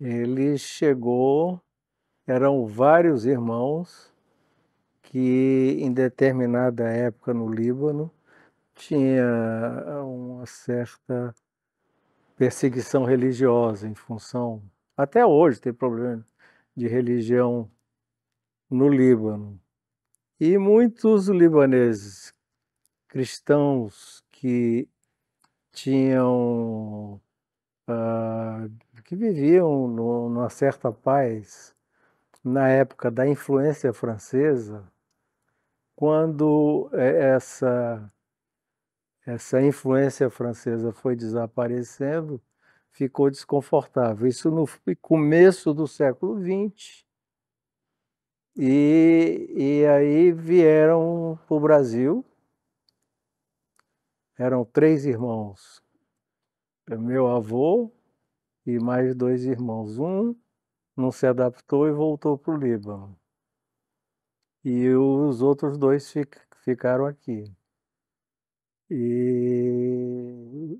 ele chegou, eram vários irmãos que em determinada época no Líbano tinha ah, uma certa perseguição religiosa em função, até hoje tem problema de religião no Líbano. E muitos libaneses cristãos que tinham ah, que viviam no, numa certa paz na época da influência francesa, quando é, essa, essa influência francesa foi desaparecendo, ficou desconfortável. Isso no começo do século XX. E, e aí vieram para o Brasil. Eram três irmãos. Meu avô, e mais dois irmãos. Um não se adaptou e voltou para o Líbano. E os outros dois ficaram aqui. E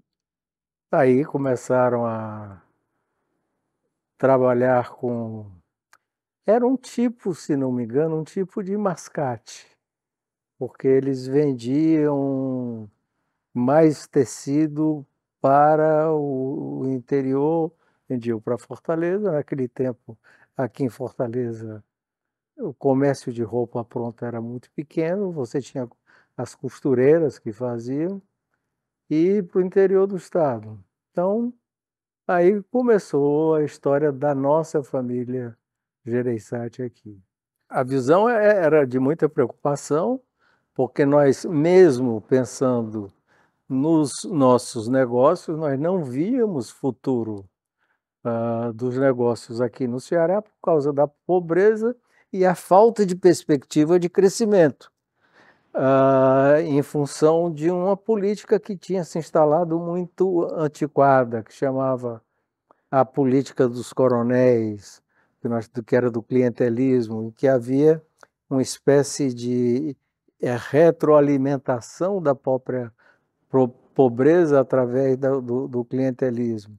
aí começaram a trabalhar com. Era um tipo, se não me engano, um tipo de mascate, porque eles vendiam mais tecido para o, interior, vendiam para Fortaleza. Naquele tempo, aqui em Fortaleza, o comércio de roupa pronta era muito pequeno, você tinha as costureiras que faziam, e para o interior do estado. Então, aí começou a história da nossa família Gereissati aqui. A visão é, era de muita preocupação, porque nós, mesmo pensando nos nossos negócios, nós não víamos futuro uh, dos negócios aqui no Ceará por causa da pobreza e a falta de perspectiva de crescimento, uh, em função de uma política que tinha se instalado muito antiquada, que chamava a política dos coronéis, que, nós, que era do clientelismo, em que havia uma espécie de eh, retroalimentação da própria pobreza através do, do, do clientelismo.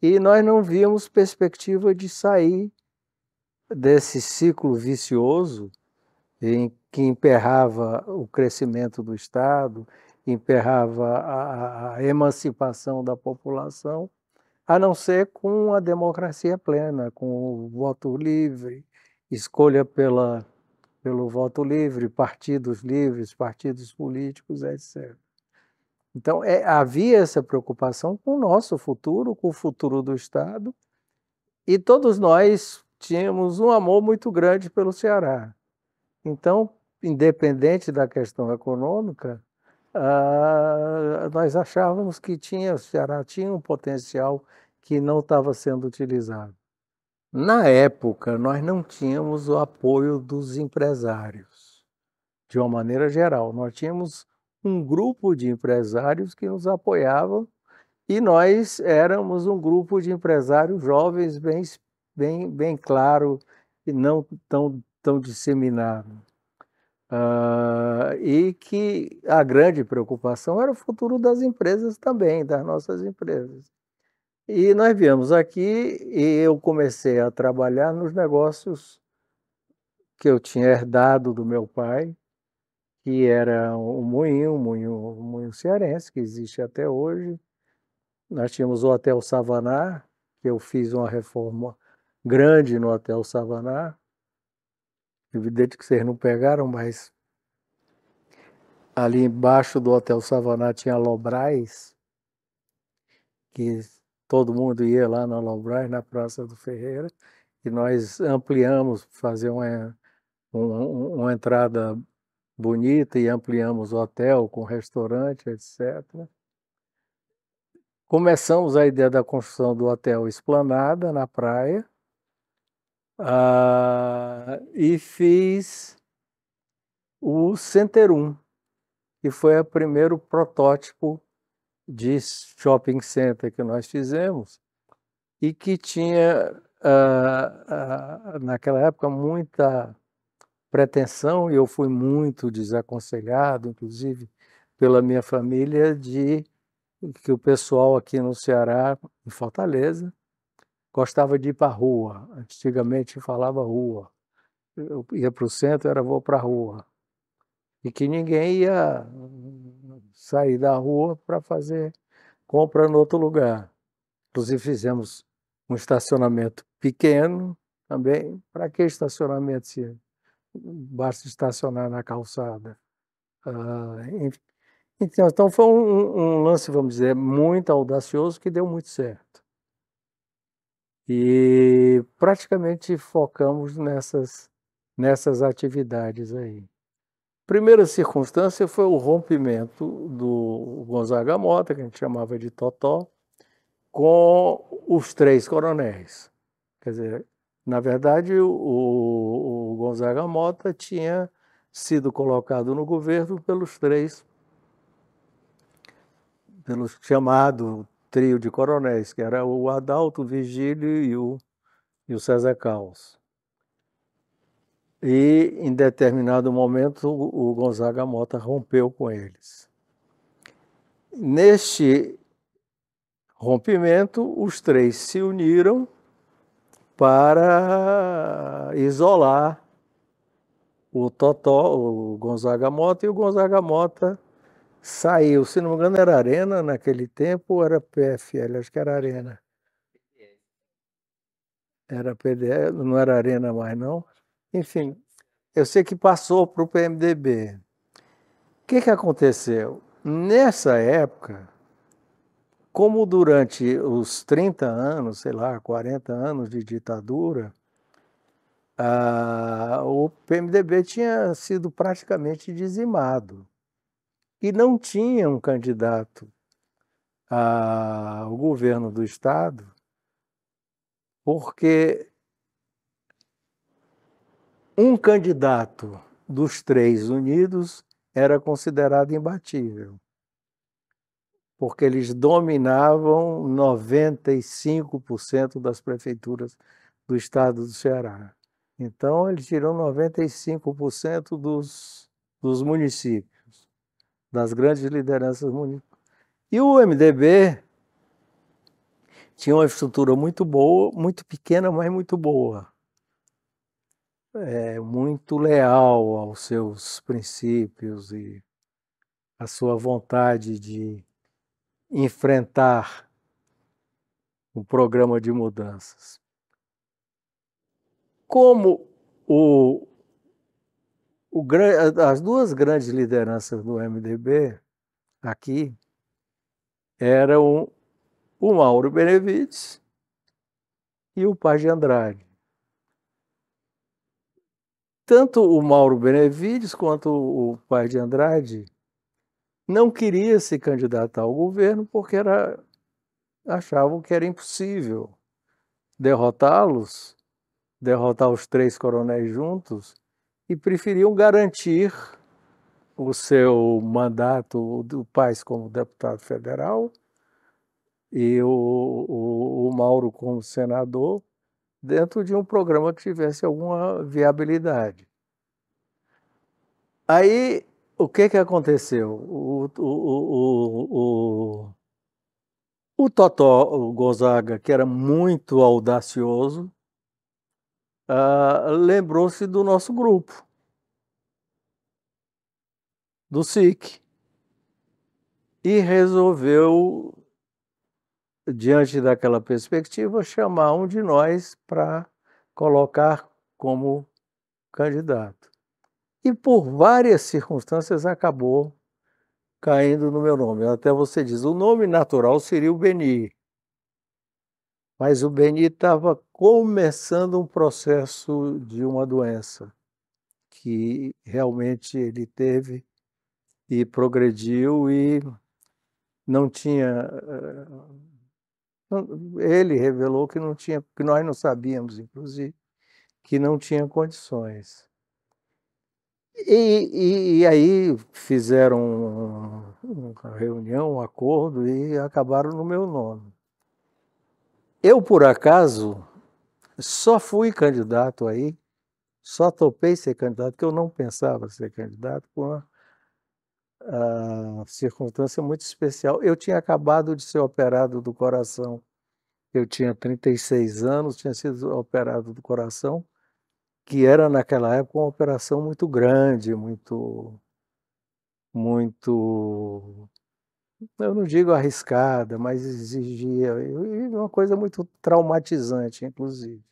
E nós não víamos perspectiva de sair desse ciclo vicioso em que emperrava o crescimento do Estado, emperrava a, a, emancipação da população, a não ser com a democracia plena, com o voto livre, escolha pela, pelo voto livre, partidos livres, partidos políticos, etc. Então, é, havia essa preocupação com o nosso futuro, com o futuro do Estado, e todos nós tínhamos um amor muito grande pelo Ceará. Então, independente da questão econômica, ah, nós achávamos que tinha, o Ceará tinha um potencial que não estava sendo utilizado. Na época, nós não tínhamos o apoio dos empresários, de uma maneira geral. Nós tínhamos um grupo de empresários que nos apoiavam e nós éramos um grupo de empresários jovens bem, bem, bem claro e não tão, tão disseminado. Uh, e que a grande preocupação era o futuro das empresas também, das nossas empresas. E nós viemos aqui e eu comecei a trabalhar nos negócios que eu tinha herdado do meu pai, que era o Moinho, o Moinho, o Moinho Cearense, que existe até hoje. Nós tínhamos o Hotel Savaná, que eu fiz uma reforma grande no Hotel Savaná. Evidente que vocês não pegaram, mas ali embaixo do Hotel Savaná tinha Lobrais, que todo mundo ia lá na Lobrais, na Praça do Ferreira, e nós ampliamos, fazer uma, uma, uma entrada bonita e ampliamos o hotel com restaurante, etc. Começamos a ideia da construção do hotel Esplanada na praia uh, e fiz o Center 1, que foi o primeiro protótipo de shopping center que nós fizemos e que tinha, uh, uh, naquela época, muita pretensão, eu fui muito desaconselhado, inclusive pela minha família, de que o pessoal aqui no Ceará, em Fortaleza, gostava de ir para a rua. Antigamente falava rua. Eu ia para o centro, era vou para a rua. E que ninguém ia sair da rua para fazer compra no outro lugar. Inclusive fizemos um estacionamento pequeno também. Para que estacionamento se basta estacionar na calçada. Ah, então, então foi um, um, lance, vamos dizer, muito audacioso que deu muito certo. E praticamente focamos nessas, nessas atividades aí. Primeira circunstância foi o rompimento do Gonzaga Mota, que a gente chamava de Totó, com os três coronéis. Quer dizer, na verdade, o Gonzaga Mota tinha sido colocado no governo pelos três, pelo chamado trio de coronéis, que era o Adalto, o Vigílio e o, e o César Caos. E, em determinado momento, o Gonzaga Mota rompeu com eles. Neste rompimento, os três se uniram para isolar o Totó, o Gonzaga Mota, e o Gonzaga Mota saiu. Se não me engano, era Arena naquele tempo ou era PFL? Acho que era Arena. Era PDL, não era Arena mais, não. Enfim, eu sei que passou para o PMDB. O que, que aconteceu? Nessa época, como durante os 30 anos, sei lá, 40 anos de ditadura, ah, o PMDB tinha sido praticamente dizimado e não tinha um candidato ao ah, governo do Estado, porque um candidato dos três unidos era considerado imbatível, porque eles dominavam 95% das prefeituras do estado do Ceará. Então, ele tirou 95% dos, dos municípios, das grandes lideranças municipais. E o MDB tinha uma estrutura muito boa, muito pequena, mas muito boa. É, muito leal aos seus princípios e à sua vontade de enfrentar um programa de mudanças como o, o, as duas grandes lideranças do MDB aqui eram o Mauro Benevides e o Page Andrade. Tanto o Mauro Benevides quanto o de Andrade não queriam se candidatar ao governo porque era, achavam que era impossível derrotá-los derrotar os três coronéis juntos e preferiam garantir o seu mandato do Paz como deputado federal e o, o, o, Mauro como senador dentro de um programa que tivesse alguma viabilidade. Aí, o que, que aconteceu? O, o, o, o Totó Gonzaga, que era muito audacioso, uh, lembrou-se do nosso grupo, do SIC, e resolveu, diante daquela perspectiva, chamar um de nós para colocar como candidato. E por várias circunstâncias acabou caindo no meu nome. Até você diz, o nome natural seria o Beni, mas o Beni estava começando um processo de uma doença que realmente ele teve e progrediu e não tinha eh, eh, ele revelou que não tinha que nós não sabíamos inclusive que não tinha condições e, e, e aí fizeram uma reunião um acordo e acabaram no meu nome eu, por acaso, só fui candidato aí, só topei ser candidato, porque eu não pensava ser candidato, por uma uh, circunstância muito especial. Eu tinha acabado de ser operado do coração. Eu tinha 36 anos, tinha sido operado do coração, que era naquela época uma operação muito grande, muito muito eu não digo arriscada, mas exigia uma coisa muito traumatizante, inclusive.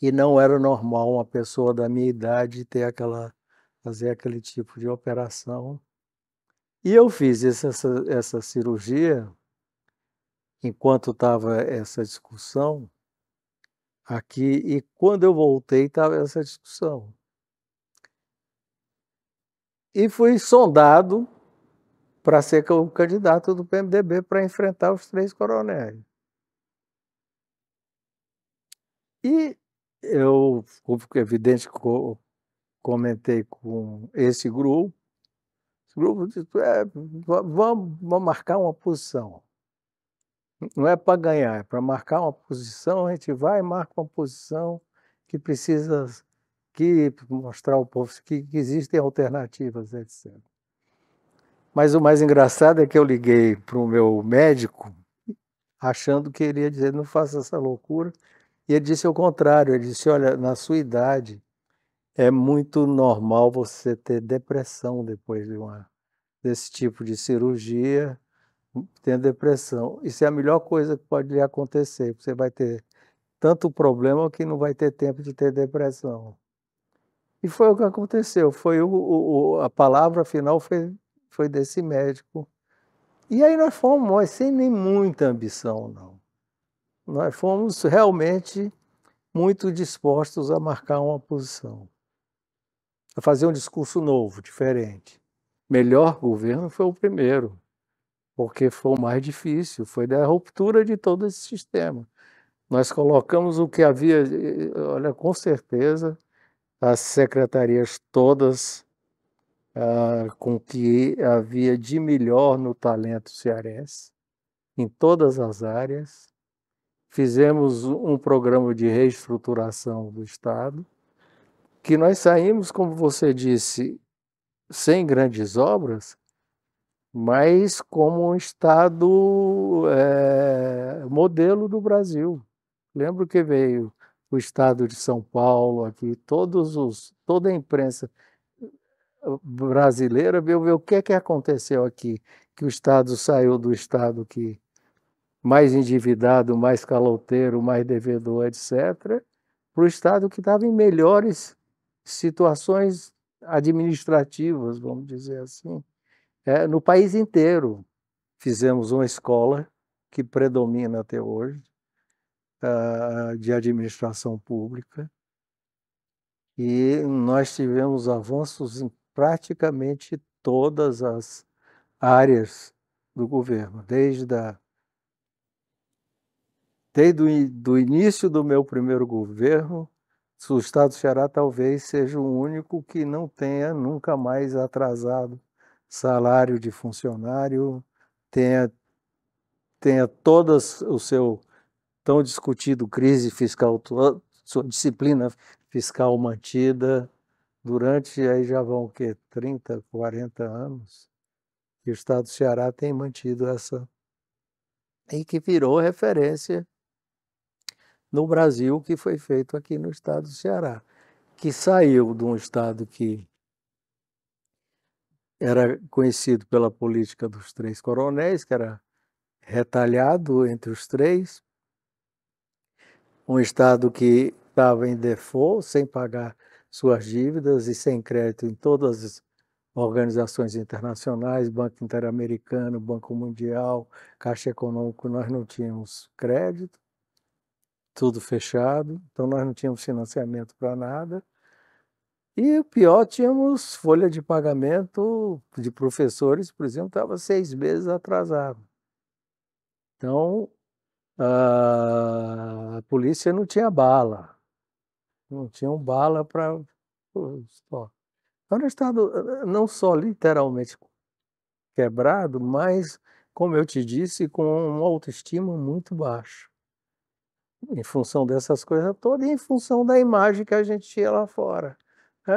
E não era normal uma pessoa da minha idade ter aquela fazer aquele tipo de operação. E eu fiz essa, essa cirurgia enquanto estava essa discussão aqui e quando eu voltei estava essa discussão. E fui sondado para ser o candidato do PMDB para enfrentar os três coronéis. E eu, evidente, comentei com esse grupo, esse grupo disse, é, vamos, vamos marcar uma posição. Não é para ganhar, é para marcar uma posição, a gente vai e marca uma posição que precisa que mostrar ao povo que, que existem alternativas, etc. Mas o mais engraçado é que eu liguei para o meu médico achando que ele ia dizer não faça essa loucura. E ele disse o contrário, ele disse, olha, na sua idade é muito normal você ter depressão depois de uma desse tipo de cirurgia, ter depressão. Isso é a melhor coisa que pode lhe acontecer. Você vai ter tanto problema que não vai ter tempo de ter depressão. E foi o que aconteceu. Foi o, o a palavra final foi foi desse médico. E aí nós fomos, sem nem muita ambição, não. Nós fomos realmente muito dispostos a marcar uma posição, a fazer um discurso novo, diferente. Melhor governo foi o primeiro, porque foi o mais difícil, foi da ruptura de todo esse sistema. Nós colocamos o que havia, eh, eh, olha, com certeza, as secretarias todas ah, com o que havia de melhor no talento cearense, em todas as áreas. Fizemos um programa de reestruturação do Estado, que nós saímos, como você disse, sem grandes obras, mas como um Estado é, modelo do Brasil. Lembro que veio o Estado de São Paulo aqui, todos os, toda a imprensa brasileira, ver ver o que, é que aconteceu aqui, que o Estado saiu do Estado que mais endividado, mais caloteiro, mais devedor, etc., para o Estado que estava em melhores situações administrativas, vamos dizer assim. É, no país inteiro fizemos uma escola que predomina até hoje, uh, de administração pública, e nós tivemos avanços praticamente todas as áreas do governo, desde a desde o início do meu primeiro governo, o Estado do Ceará talvez seja o único que não tenha nunca mais atrasado salário de funcionário, tenha, tenha todas o seu tão discutido crise fiscal, sua disciplina fiscal mantida, durante aí já vão o quê? 30, 40 anos, que o estado do Ceará tem mantido essa e que virou referência no Brasil que foi feito aqui no estado do Ceará, que saiu de um estado que era conhecido pela política dos três coronéis, que era retalhado entre os três, um estado que estava em default, sem pagar suas dívidas e sem crédito em todas as organizações internacionais, Banco Interamericano, Banco Mundial, Caixa Econômica, nós não tínhamos crédito, tudo fechado, então nós não tínhamos financiamento para nada. E o pior, tínhamos folha de pagamento de professores, por exemplo, estava seis meses atrasado. Então, ah, a polícia não tinha bala, não tinham bala para. Então, era um estado eh, eh, não só literalmente quebrado, mas, como eu te disse, com uma autoestima muito baixa. Em função dessas coisas todas e em função da imagem que a gente tinha lá fora. Né?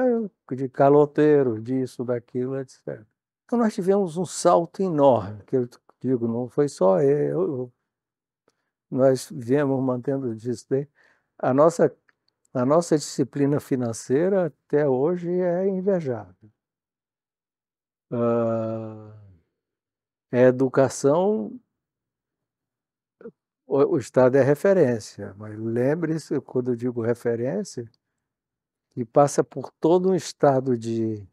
De caloteiro, disso, daquilo, etc. Então nós tivemos um salto enorme, que eu digo, não foi só eu. Nós viemos mantendo isso daí. Né? A nossa na nossa disciplina financeira até hoje é invejável. Uh, a educação, o, o Estado é referência, mas lembre-se, quando eu digo referência, que passa por todo um estado de,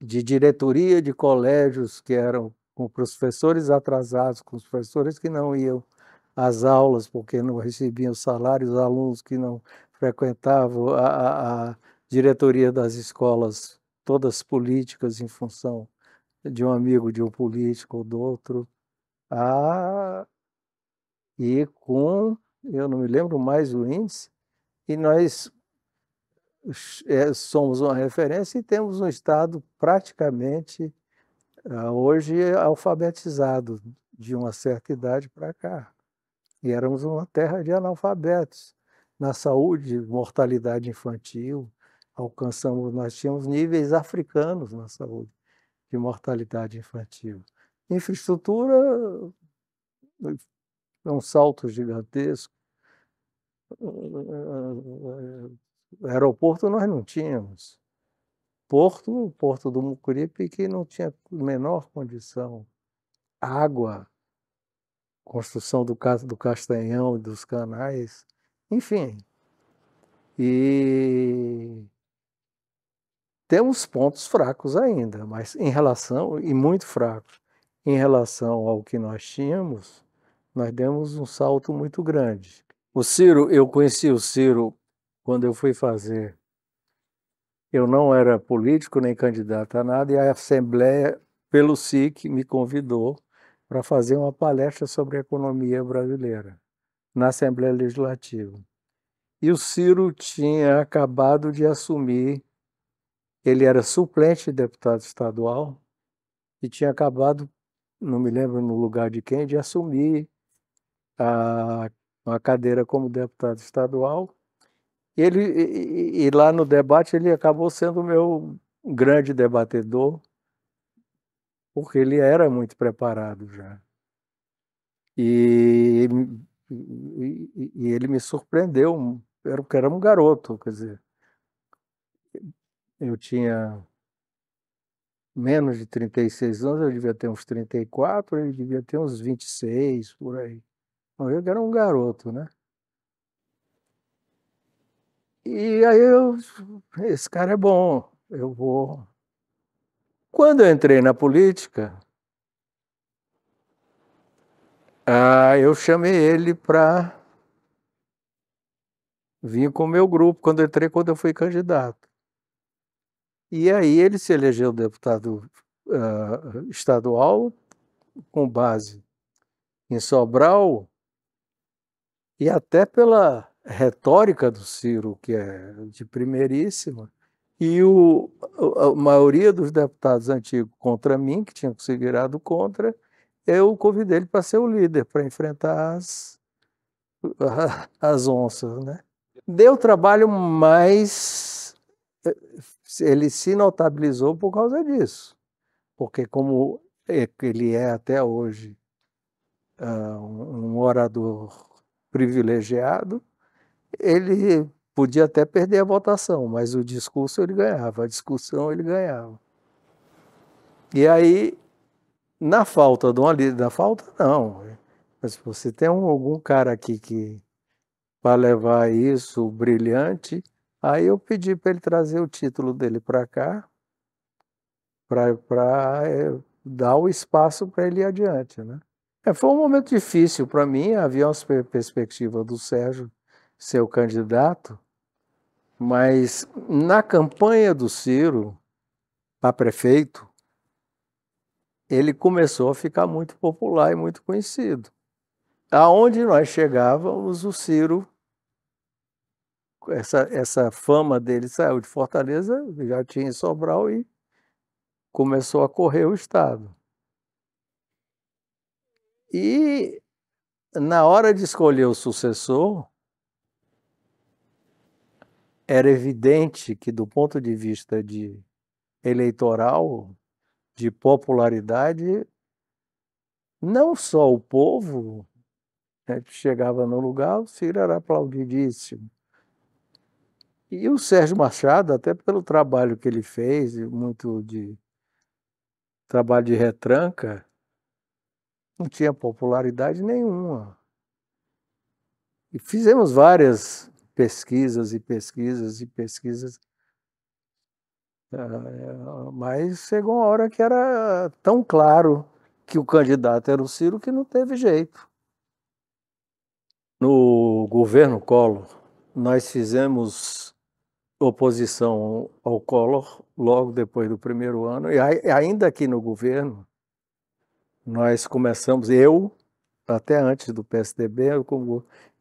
de diretoria de colégios que eram com professores atrasados, com professores que não iam as aulas porque não recebiam salário, os alunos que não frequentavam a, a, a diretoria das escolas, todas políticas em função de um amigo de um político ou do outro. Ah, e com, eu não me lembro mais o índice, e nós é, somos uma referência e temos um Estado praticamente ah, hoje alfabetizado, de uma certa idade para cá. E éramos uma terra de analfabetos. Na saúde, mortalidade infantil, alcançamos, nós tínhamos níveis africanos na saúde de mortalidade infantil. Infraestrutura, é um salto gigantesco. Aeroporto nós não tínhamos. Porto, o porto do Mucuripe, que não tinha menor condição. Água, construção do, do Castanhão e dos canais, enfim. E temos pontos fracos ainda, mas em relação, e muito fracos, em relação ao que nós tínhamos, nós demos um salto muito grande. O Ciro, eu conheci o Ciro quando eu fui fazer. Eu não era político nem candidato a nada, e a Assembleia, pelo SIC, me convidou para fazer uma palestra sobre economia brasileira na Assembleia Legislativa. E o Ciro tinha acabado de assumir, ele era suplente de deputado estadual e tinha acabado, não me lembro no lugar de quem, de assumir a, a cadeira como deputado estadual. Ele, e, e lá no debate ele acabou sendo o meu grande debatedor porque ele era muito preparado já. E, e, e ele me surpreendeu, era, era um garoto, quer dizer, eu tinha menos de 36 anos, eu devia ter uns 34, ele devia ter uns 26, por aí. Então, eu era um garoto, né? E aí eu, esse cara é bom, eu vou quando eu entrei na política, ah, eu chamei ele para vir com o meu grupo quando eu entrei, quando eu fui candidato. E aí ele se elegeu deputado uh, estadual com base em Sobral e até pela retórica do Ciro, que é de primeiríssima, e o, a maioria dos deputados antigos contra mim, que tinham se virado contra, eu convidei ele para ser o líder, para enfrentar as, as onças. Né? Deu trabalho, mas eh, ele se notabilizou por causa disso. Porque, como é ele é até hoje ah, um orador privilegiado, ele Podia até perder a votação, mas o discurso ele ganhava, a discussão ele ganhava. E aí, na falta de uma líder, na falta não, mas você tem um, algum cara aqui que para levar isso brilhante, aí eu pedi para ele trazer o título dele para cá, para é, eh, dar o espaço para ele ir adiante, né? É, foi um momento difícil para mim, havia uma perspectiva do Sérgio seu candidato, mas na campanha do Ciro para prefeito, ele começou a ficar muito popular e muito conhecido. Aonde nós chegávamos, o Ciro, essa, essa fama dele saiu de Fortaleza, já tinha em Sobral e começou a correr o Estado. E na hora de escolher o sucessor, era evidente que, do ponto de vista de eleitoral, de popularidade, não só o povo né, chegava no lugar, o Ciro era aplaudidíssimo. E o Sérgio Machado, até pelo trabalho que ele fez, muito de trabalho de retranca, não tinha popularidade nenhuma. E fizemos várias pesquisas e pesquisas e pesquisas. Ah, é, mas chegou uma hora que era tão claro que o candidato era o Ciro que não teve jeito. No governo Collor, nós fizemos oposição ao Collor logo depois do primeiro ano, e ainda aqui no governo, nós começamos, eu, até antes do PSDB, eu,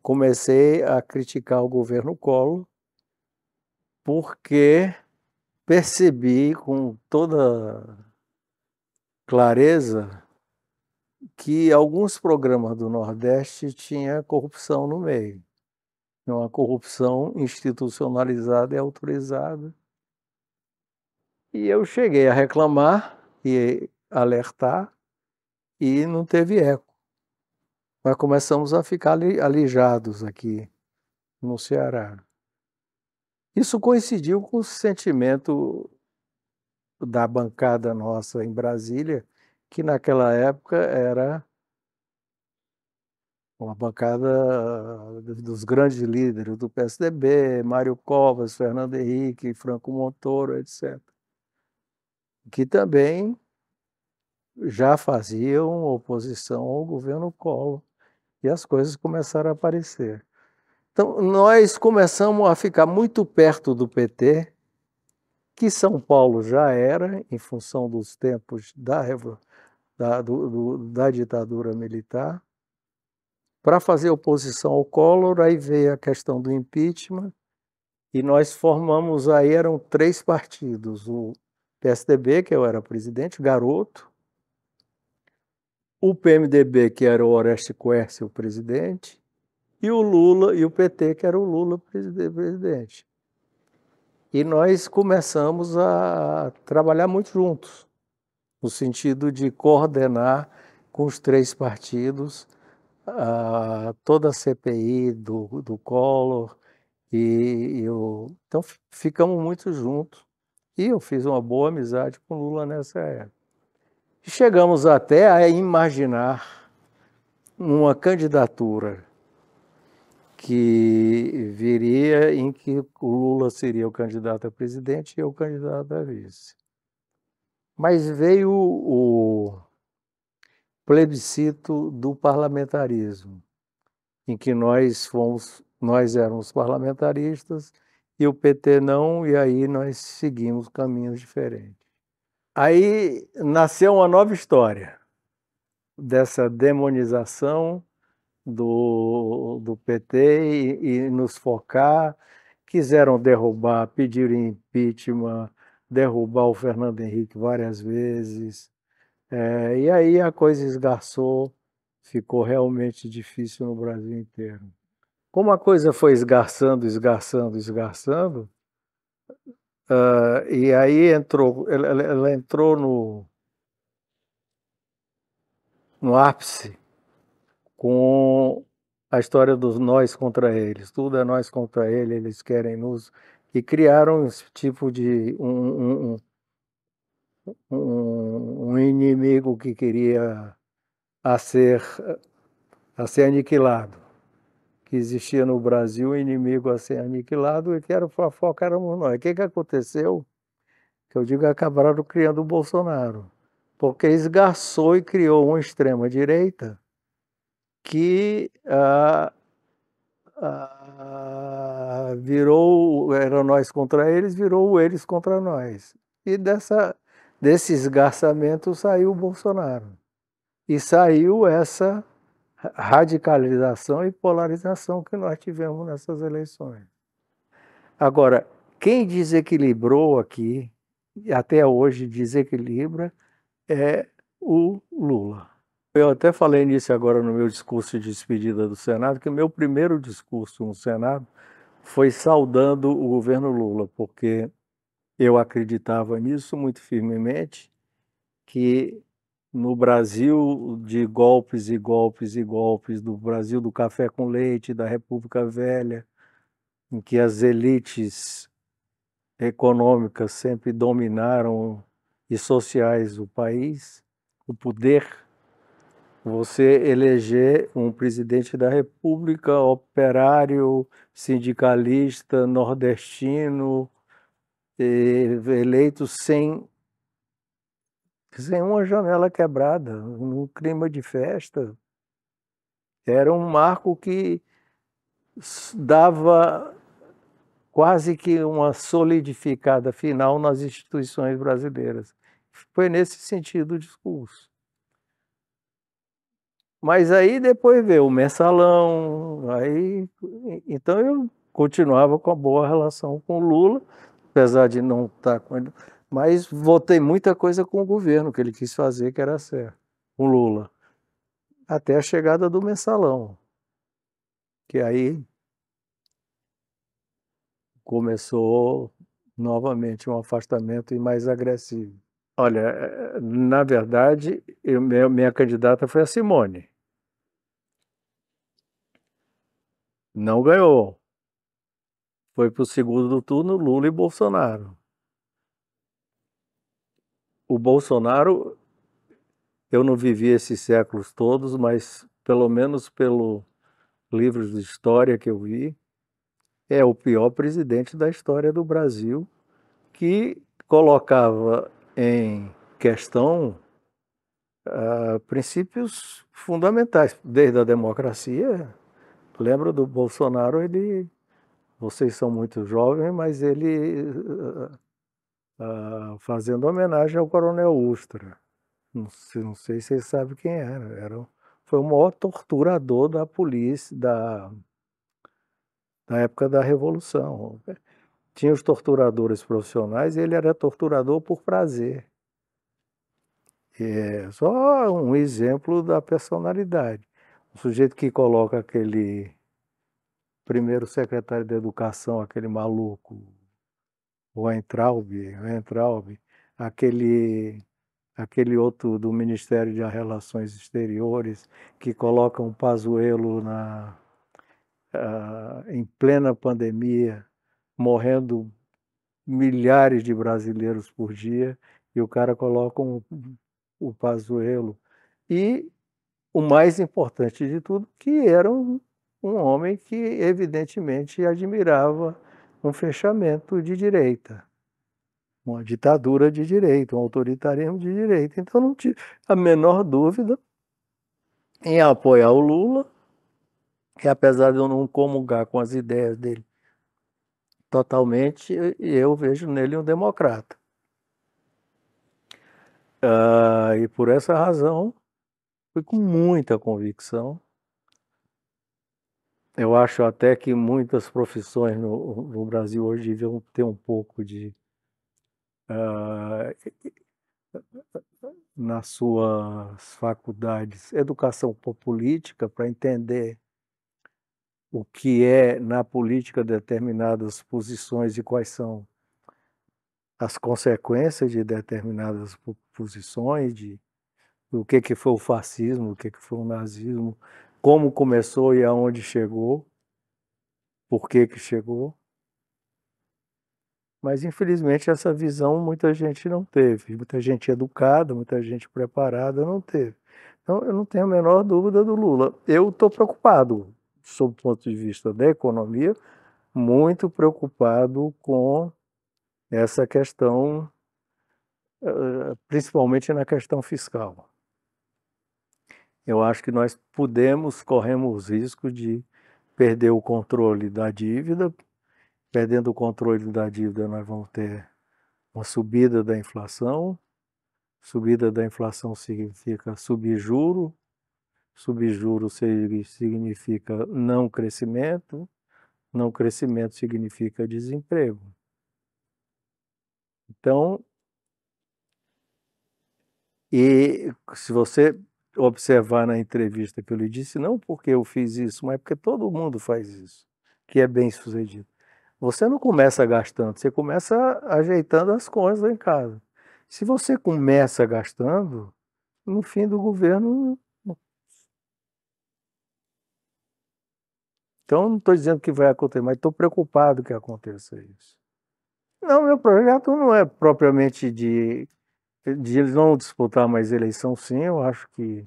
comecei a criticar o governo Collor porque percebi com toda clareza que alguns programas do Nordeste tinha corrupção no meio. Uma então, corrupção institucionalizada e autorizada. E eu cheguei a reclamar e alertar e não teve eco. Mas começamos a ficar alijados aqui no Ceará. Isso coincidiu com o sentimento da bancada nossa em Brasília, que naquela época era uma bancada dos grandes líderes do PSDB, Mário Covas, Fernando Henrique, Franco Montoro, etc. Que também já faziam oposição ao governo Collor. E as coisas começaram a aparecer. Então, nós começamos a ficar muito perto do PT, que São Paulo já era, em função dos tempos da, da, do, do, da ditadura militar, para fazer oposição ao Collor, aí veio a questão do impeachment, e nós formamos aí, eram três partidos, o PSDB, que eu era presidente, garoto, o PMDB, que era o Oreste Coerce, o presidente, e o Lula e o PT, que era o Lula presidente. E nós começamos a trabalhar muito juntos, no sentido de coordenar com os três partidos a, toda a CPI do, do Collor. E, e então ficamos muito juntos. E eu fiz uma boa amizade com o Lula nessa época. Chegamos até a imaginar uma candidatura que viria em que o Lula seria o candidato a presidente e eu o candidato a vice. Mas veio o plebiscito do parlamentarismo, em que nós fomos, nós éramos parlamentaristas e o PT não, e aí nós seguimos caminhos diferentes. Aí nasceu uma nova história dessa demonização do, do PT e, e nos focar. Quiseram derrubar, pediram impeachment, derrubar o Fernando Henrique várias vezes. É, e aí a coisa esgarçou, ficou realmente difícil no Brasil inteiro. Como a coisa foi esgarçando, esgarçando, esgarçando, Uh, e aí entrou, ela, ela, entrou no, no ápice com a história dos nós contra eles. Tudo é nós contra ele, eles querem nos. E criaram esse tipo de. um, um, um, um inimigo que queria a ser, a ser aniquilado que existia no Brasil, inimigo a ser aniquilado, e que era fofoca, éramos nós. O que, que aconteceu? Que eu digo, acabaram criando o Bolsonaro, porque esgarçou e criou uma extrema-direita que ah, ah, virou, era nós contra eles, virou eles contra nós. E dessa, desse esgarçamento saiu o Bolsonaro. E saiu essa radicalização e polarização que nós tivemos nessas eleições. Agora, quem desequilibrou aqui, e até hoje desequilibra, é o Lula. Eu até falei nisso agora no meu discurso de despedida do Senado, que o meu primeiro discurso no Senado foi saudando o governo Lula, porque eu acreditava nisso muito firmemente, que no Brasil de golpes e golpes e golpes, do Brasil do café com leite, da República Velha, em que as elites econômicas sempre dominaram e sociais o país, o poder, você eleger um presidente da República operário, sindicalista, nordestino, eleito sem sem uma janela quebrada, num clima de festa. Era um marco que dava quase que uma solidificada final nas instituições brasileiras. Foi nesse sentido o discurso. Mas aí depois veio o mensalão, aí então eu continuava com a boa relação com o Lula, apesar de não estar tá com ele mas votei muita coisa com o governo, que ele quis fazer, que era certo, com Lula. Até a chegada do mensalão. Que aí começou novamente um afastamento e mais agressivo. Olha, eh, na verdade, eu, minha candidata foi a Simone. Não ganhou. Foi para o segundo turno Lula e Bolsonaro o Bolsonaro, eu não vivi esses séculos todos, mas pelo menos pelo livros de história que eu vi, é o pior presidente da história do Brasil, que colocava em questão uh, princípios fundamentais, desde a democracia. Lembro do Bolsonaro, ele. Vocês são muito jovens, mas ele. Uh, uh, fazendo homenagem ao Coronel Ustra. Não sei, não sei se vocês sabem quem era. era foi o maior torturador da polícia, da, da época da Revolução. Tinha os torturadores profissionais e ele era torturador por prazer. É só um exemplo da personalidade. O sujeito que coloca aquele primeiro secretário de educação, aquele maluco, o o Weintraub, aquele aquele outro do Ministério de Relações Exteriores que coloca um Pazuello na uh, em plena pandemia, morrendo milhares de brasileiros por dia e o cara coloca um, o Pazuello e o mais importante de tudo que era um, um homem que evidentemente admirava um fechamento de direita, uma ditadura de direita, um autoritarismo de direita. Então não tive a menor dúvida em apoiar o Lula, que apesar de eu não comungar com as ideias dele totalmente, eu vejo nele um democrata. Ah, e por essa razão, fui com muita convicção eu acho até que muitas profissões no, no Brasil hoje deviam ter um pouco de. Uh, nas suas faculdades, educação política, para entender o que é na política determinadas posições e quais são as consequências de determinadas posições, de o que que foi o fascismo, o que que foi o nazismo, como começou e aonde chegou, por que que chegou. Mas infelizmente essa visão muita gente não teve, muita gente educada, muita gente preparada não teve. Então eu não tenho a menor dúvida do Lula. Eu estou preocupado, sob o ponto de vista da economia, muito preocupado com essa questão, eh, principalmente na questão fiscal. Eu acho que nós podemos, corremos risco de perder o controle da dívida. Perdendo o controle da dívida, nós vamos ter uma subida da inflação. Subida da inflação significa subjuro. juro. juro significa não crescimento. Não crescimento significa desemprego. Então, e se você observar na entrevista que eu lhe disse, não porque eu fiz isso, mas porque todo mundo faz isso, que é bem sucedido. Você não começa gastando, você começa ajeitando as coisas em casa. Se você começa gastando, no fim do governo. Então, não estou dizendo que vai acontecer, mas estou preocupado que aconteça isso. Não, meu projeto não é propriamente de de ele não disputar mais eleição, sim, eu acho que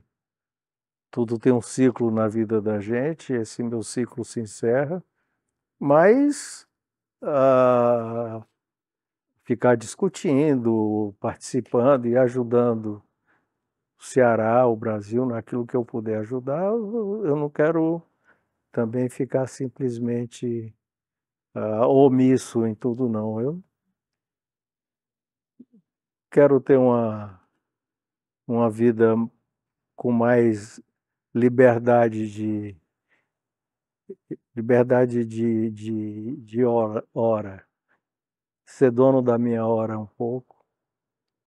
tudo tem um ciclo na vida da gente, esse meu ciclo se encerra, mas ah, ficar discutindo, participando e ajudando o Ceará, o Brasil, naquilo que eu puder ajudar, eu não quero também ficar simplesmente ah, omisso em tudo, não. Eu quero ter uma, uma vida com mais liberdade de liberdade de, de, de hora, hora, ser dono da minha hora um pouco